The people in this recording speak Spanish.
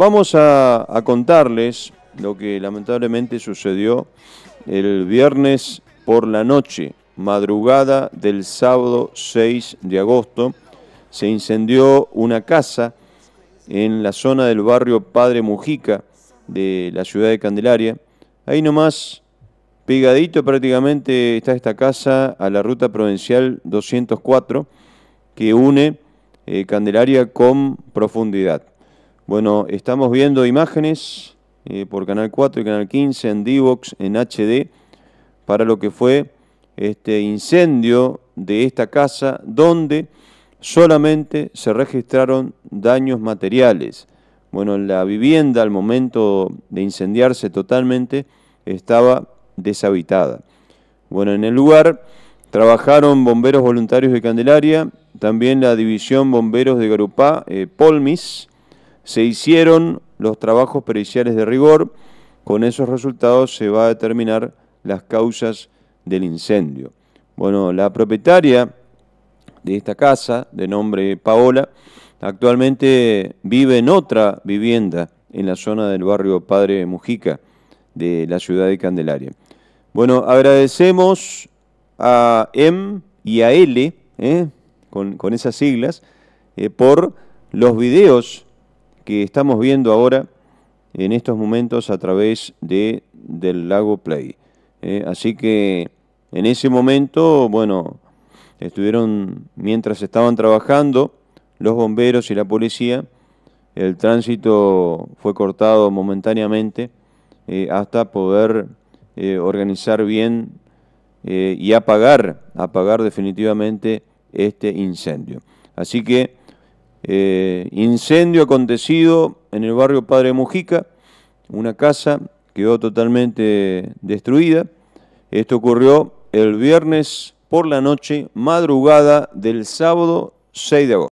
Vamos a, contarles lo que lamentablemente sucedió el viernes por la noche, madrugada del sábado 6 de agosto. Se incendió una casa en la zona del barrio Padre Mujica de la ciudad de Candelaria. Ahí nomás, pegadito prácticamente, está esta casa a la ruta provincial 204 que une eh, Candelaria con profundidad. Bueno, estamos viendo imágenes eh, por Canal 4 y Canal 15 en Divox, en HD, para lo que fue este incendio de esta casa donde solamente se registraron daños materiales. Bueno, la vivienda al momento de incendiarse totalmente estaba deshabitada. Bueno, en el lugar trabajaron bomberos voluntarios de Candelaria, también la división bomberos de Garupá, eh, Polmis, se hicieron los trabajos periciales de rigor. Con esos resultados se va a determinar las causas del incendio. Bueno, la propietaria de esta casa, de nombre Paola, actualmente vive en otra vivienda en la zona del barrio Padre Mujica de la ciudad de Candelaria. Bueno, agradecemos a M y a L, ¿eh? con, esas siglas, eh, por los videos que estamos viendo ahora en estos momentos a través de, del lago Play. ¿eh? así que en ese momento, bueno, estuvieron, mientras estaban trabajando, los bomberos y la policía, el tránsito fue cortado momentáneamente eh, hasta poder eh, organizar bien y apagar, apagar definitivamente este incendio. Así que eh, incendio acontecido en el barrio Padre Mujica, una casa quedó totalmente destruida. Esto ocurrió el viernes por la noche, madrugada del sábado 6 de agosto.